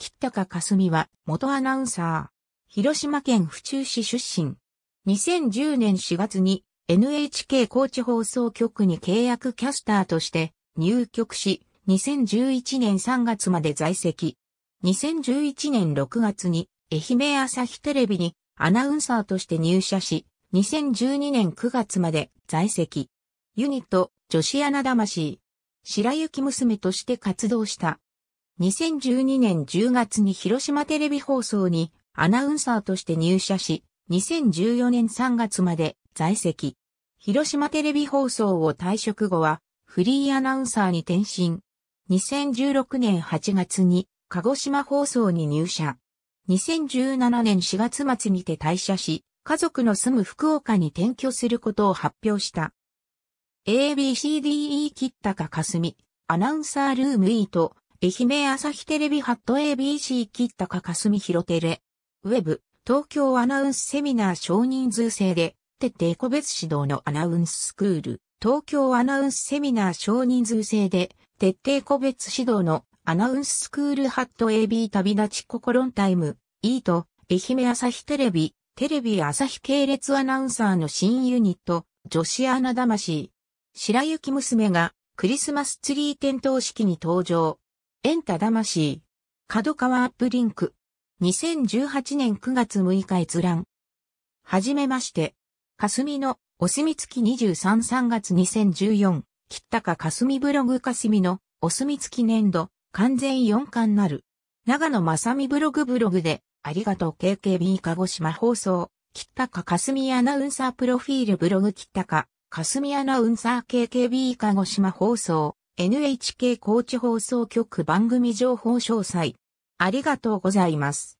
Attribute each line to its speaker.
Speaker 1: 吉高かすみは元アナウンサー。広島県府中市出身。2010年4月に NHK 高知放送局に契約キャスターとして入局し、2011年3月まで在籍。2011年6月に愛媛朝日テレビにアナウンサーとして入社し、2012年9月まで在籍。ユニット女子アナ魂。白雪娘として活動した。2012年10月に広島テレビ放送にアナウンサーとして入社し、2014年3月まで在籍。広島テレビ放送を退職後はフリーアナウンサーに転身。2016年8月に鹿児島放送に入社。2017年4月末にて退社し、家族の住む福岡に転居することを発表した。ABCDE 切ったかかすみ、アナウンサールーム E と愛媛朝日テレビハット ABC 切ったかかすみヒロテレ。ウェブ、東京アナウンスセミナー少人数制で、徹底個別指導のアナウンススクール。東京アナウンスセミナー少人数制で、徹底個別指導のアナウンススクールハット AB 旅立ちココロンタイム。イート、愛媛朝日テレビ、テレビ朝日系列アナウンサーの新ユニット、女子アナ魂。白雪娘がクリスマスツリー点灯式に登場。エンタ魂。角川アップリンク。2018年9月6日閲覧。はじめまして。霞の、お墨付き23 3月2014、切か霞ブログ霞の、お墨付き年度、完全4巻なる。長野正美ブログブログで、ありがとう KKB 鹿児島放送、切か霞アナウンサープロフィールブログ切か、霞アナウンサー KKB 鹿児島放送。NHK 高知放送局番組情報詳細。ありがとうございます。